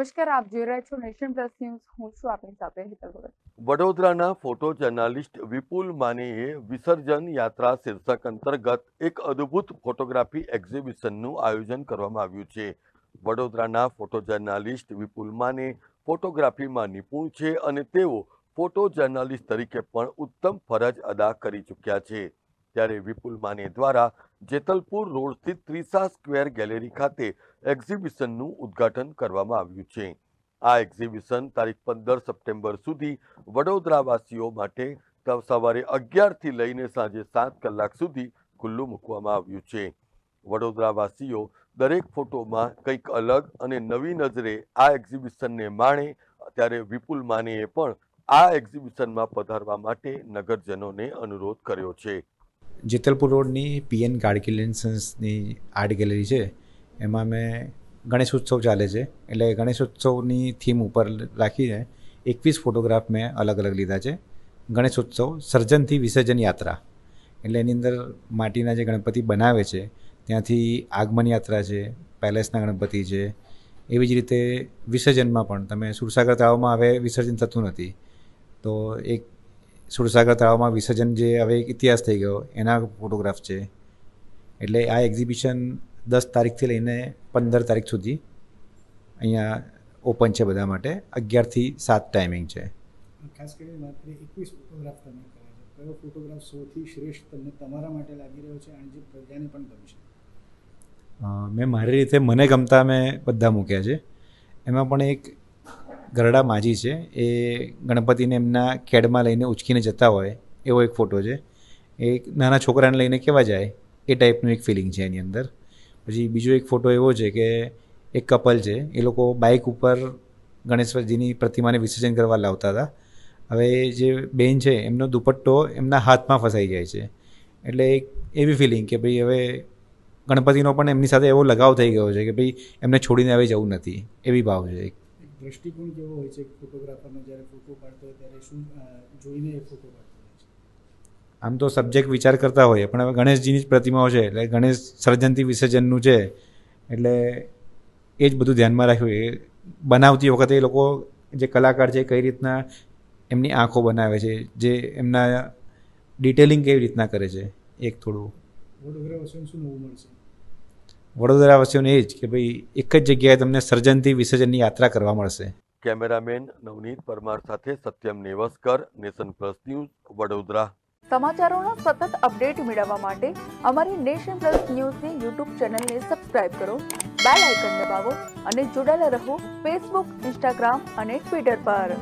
નમસ્કાર આપ જોઈ રહ્યા છો નેશન પ્લસ ન્યૂઝ હું છું આપની સાથે હિતલ ભગત વડોદરાના ફોટો જર્નાલિસ્ટ વિપુલ માનેએ વિસર્જન યાત્રા શીર્ષક અંતર્ગત એક અદ્ભુત ફોટોગ્રાફી એક્ઝિબિશનનું આયોજન કરવામાં આવ્યું છે વડોદરાના ફોટો જર્નાલિસ્ટ વિપુલ માને ફોટોગ્રાફીમાં નિપુણ છે અને તેઓ ફોટો જર્નાલિસ્ટ તરીકે પણ ઉત્તમ ફરજ અદા કરી ચૂક્યા છે ત્યારે વિપુલ માને દ્વારા જેતલપુર રોડ સ્થિત ત્રિસા સ્ક્વેર ગેલેરી ખાતે એક્ઝિબિશનનું ઉદ્ઘાટન કરવામાં આવ્યું છે આ એક્ઝિબિશન તારીખ પંદર સપ્ટેમ્બર સુધી વડોદરાવાસીઓ માટે સવારે અગિયારથી લઈને સાંજે સાત કલાક સુધી ખુલ્લું મૂકવામાં આવ્યું છે વડોદરાવાસીઓ દરેક ફોટોમાં કંઈક અલગ અને નવી નજરે આ એક્ઝિબિશનને માણે ત્યારે વિપુલ માનેએ પણ આ એક્ઝિબિશનમાં પધારવા માટે નગરજનોને અનુરોધ કર્યો છે જેતલપુર રોડની પીએન ગાડકિલેન્સન્સની આર્ટ ગેલેરી છે એમાં મેં ગણેશ ઉત્સવ ચાલે છે એટલે ગણેશ ઉત્સવની થીમ ઉપર રાખીને એકવીસ ફોટોગ્રાફ મેં અલગ અલગ લીધા છે ગણેશ ઉત્સવ સર્જનથી વિસર્જન યાત્રા એટલે એની અંદર માટીના જે ગણપતિ બનાવે છે ત્યાંથી આગમન યાત્રા છે પેલેસના ગણપતિ છે એવી જ રીતે વિસર્જનમાં પણ તમે સુરસાગર તળાવમાં હવે વિસર્જન થતું નથી તો એક સુરસાગર તળાવમાં વિસર્જન જે હવે ઇતિહાસ થઈ ગયો એના ફોટોગ્રાફ છે એટલે આ એક્ઝિબિશન દસ તારીખથી લઈને પંદર તારીખ સુધી અહીંયા ઓપન છે બધા માટે અગિયારથી સાત ટાઈમિંગ છે ખાસ કરીને માત્ર એકવીસ ફોટોગ્રાફ તમે કર્યા છે કયો ફોટોગ્રાફ સૌથી શ્રેષ્ઠ તમને તમારા માટે લાગી રહ્યો છે અને જે પ્રજાને પણ ગમશે મેં મારી રીતે મને ગમતા મેં બધા મૂક્યા છે એમાં પણ એક ગરડા માજી છે એ ગણપતિને એમના કેડમાં લઈને ઉચકીને જતા હોય એવો એક ફોટો છે એ નાના છોકરાને લઈને કેવા જાય એ ટાઈપનું એક ફિલિંગ છે એની અંદર પછી બીજો એક ફોટો એવો છે કે એક કપલ છે એ લોકો બાઇક ઉપર ગણેશજીની પ્રતિમાને વિસર્જન કરવા લાવતા હતા હવે જે બેન છે એમનો દુપટ્ટો એમના હાથમાં ફસાઈ જાય છે એટલે એક એવી ફિલિંગ કે ભાઈ હવે ગણપતિનો પણ એમની સાથે એવો લગાવ થઈ ગયો છે કે ભાઈ એમને છોડીને આવી જવું નથી એવી ભાવ છે એક દ્રષ્ટિકોણ કેવો હોય છે ફોટોગ્રાફરનો જ્યારે ફોટો પાડતો હોય ત્યારે શું જોઈને એ ફોટો પાડતો હોય છે આમ તો સબ્જેક્ટ વિચાર કરતા હોય પણ હવે ગણેશજીની જ પ્રતિમાઓ છે એટલે ગણેશ સર્જનથી વિસર્જનનું છે એટલે એ જ બધું ધ્યાનમાં રાખ્યું એ બનાવતી વખતે એ લોકો જે કલાકાર છે કઈ રીતના એમની આંખો બનાવે છે જે એમના ડિટેલિંગ કેવી રીતના કરે છે એક થોડું ફોટોગ્રાફ શું મૂવ મળશે વડોદરાવાસીઓને એ જ કે ભાઈ એક જ જગ્યાએ તમને સર્જનથી વિસર્જનની યાત્રા કરવા મળશે કેમેરામેન નવનીત પરમાર સાથે Satyam Nevaskar nation plus news Vadodara સમાચારોનો સતત અપડેટ મેળવવા માટે અમારી નેશન પ્લસ ન્યૂઝની યુટ્યુબ ચેનલને સબસ્ક્રાઇબ કરો બેલ આઇકન દબાવો અને જોડાયેલા રહો ફેસબુક ઇન્સ્ટાગ્રામ અને ટ્વિટર પર